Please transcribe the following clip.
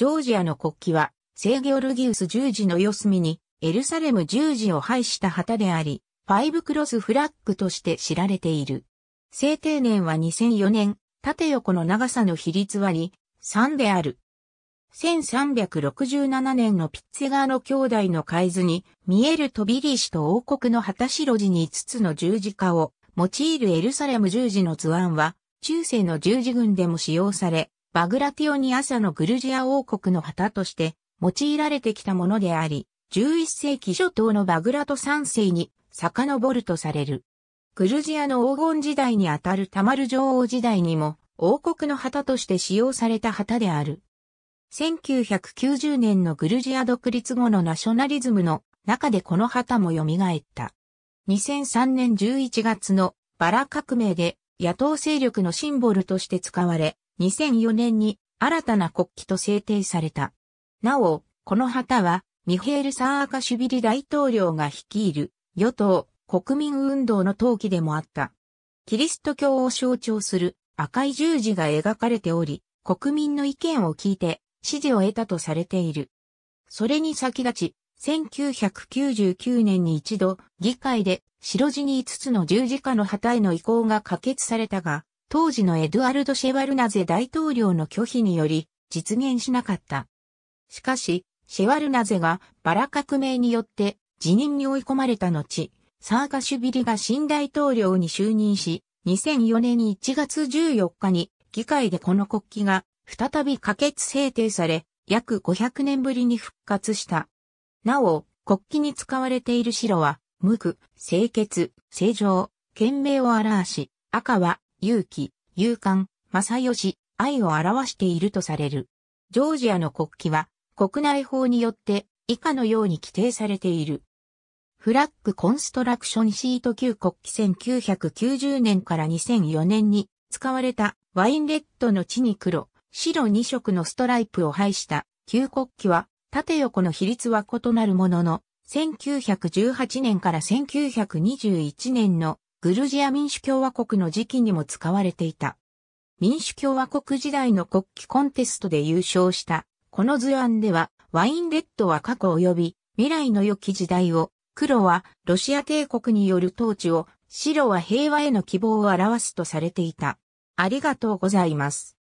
ジョージアの国旗は、聖ギョルギウス十字の四隅に、エルサレム十字を配した旗であり、ファイブクロスフラッグとして知られている。制定年は2004年、縦横の長さの比率割り、3である。1367年のピッツェガーの兄弟の海図に、見えるトビリシと王国の旗白地に5つの十字架を、用いるエルサレム十字の図案は、中世の十字軍でも使用され、バグラティオニ朝のグルジア王国の旗として用いられてきたものであり、11世紀初頭のバグラト3世に遡るとされる。グルジアの黄金時代にあたるタマル女王時代にも王国の旗として使用された旗である。1990年のグルジア独立後のナショナリズムの中でこの旗も蘇った。2003年11月のバラ革命で野党勢力のシンボルとして使われ、2004年に新たな国旗と制定された。なお、この旗はミヘール・サーカシュビリ大統領が率いる与党国民運動の陶器でもあった。キリスト教を象徴する赤い十字が描かれており、国民の意見を聞いて支持を得たとされている。それに先立ち、1999年に一度議会で白地に5つの十字架の旗への移行が可決されたが、当時のエドゥアルド・シェワルナゼ大統領の拒否により実現しなかった。しかし、シェワルナゼがバラ革命によって辞任に追い込まれた後、サーガシュビリが新大統領に就任し、2004年に1月14日に議会でこの国旗が再び可決制定され、約500年ぶりに復活した。なお、国旗に使われている白は、無垢、清潔、正常、懸命を表し、赤は勇気、勇敢、正義、愛を表しているとされる。ジョージアの国旗は国内法によって以下のように規定されている。フラッグコンストラクションシート旧国旗1990年から2004年に使われたワインレッドの地に黒、白2色のストライプを配した旧国旗は縦横の比率は異なるものの1918年から1921年のグルジア民主共和国の時期にも使われていた。民主共和国時代の国旗コンテストで優勝した、この図案では、ワインレッドは過去及び未来の良き時代を、黒はロシア帝国による統治を、白は平和への希望を表すとされていた。ありがとうございます。